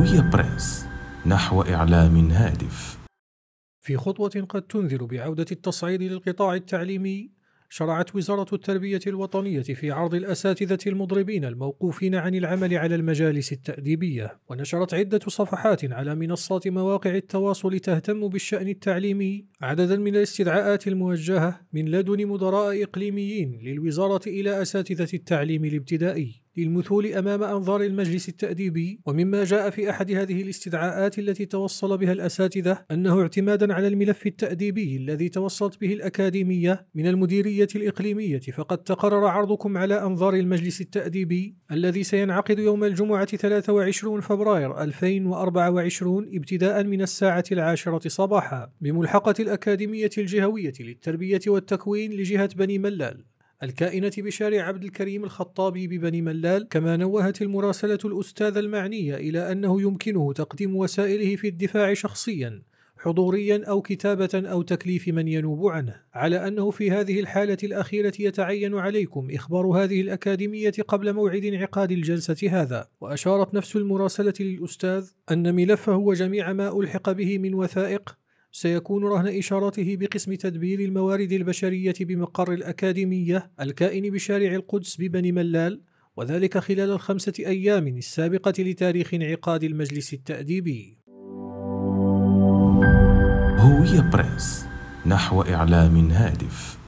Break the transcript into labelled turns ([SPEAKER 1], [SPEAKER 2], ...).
[SPEAKER 1] هوية بريس نحو إعلام هادف
[SPEAKER 2] في خطوة قد تنذر بعودة التصعيد للقطاع التعليمي شرعت وزارة التربية الوطنية في عرض الأساتذة المضربين الموقوفين عن العمل على المجالس التأديبية، ونشرت عدة صفحات على منصات مواقع التواصل تهتم بالشأن التعليمي عددا من الاستدعاءات الموجهة من لدن مدراء إقليميين للوزارة إلى أساتذة التعليم الابتدائي للمثول أمام أنظار المجلس التأديبي ومما جاء في أحد هذه الاستدعاءات التي توصل بها الأساتذة أنه اعتمادا على الملف التأديبي الذي توصلت به الأكاديمية من المديرية الإقليمية فقد تقرر عرضكم على أنظار المجلس التأديبي الذي سينعقد يوم الجمعة 23 فبراير 2024 ابتداء من الساعة العاشرة صباحا بملحقة الأكاديمية الجهوية للتربية والتكوين لجهة بني ملال الكائنة بشارع عبد الكريم الخطابي ببني ملال كما نوهت المراسلة الأستاذ المعنية إلى أنه يمكنه تقديم وسائله في الدفاع شخصيا حضوريا أو كتابة أو تكليف من ينوب عنه على أنه في هذه الحالة الأخيرة يتعين عليكم إخبار هذه الأكاديمية قبل موعد انعقاد الجلسة هذا وأشارت نفس المراسلة للأستاذ أن ملفه وجميع ما ألحق به من وثائق سيكون رهن إشارته بقسم تدبير الموارد البشرية بمقر الأكاديمية الكائن بشارع القدس ببني ملال وذلك خلال الخمسة أيام السابقة لتاريخ انعقاد المجلس التأديبي
[SPEAKER 1] هوية بريس نحو إعلام هادف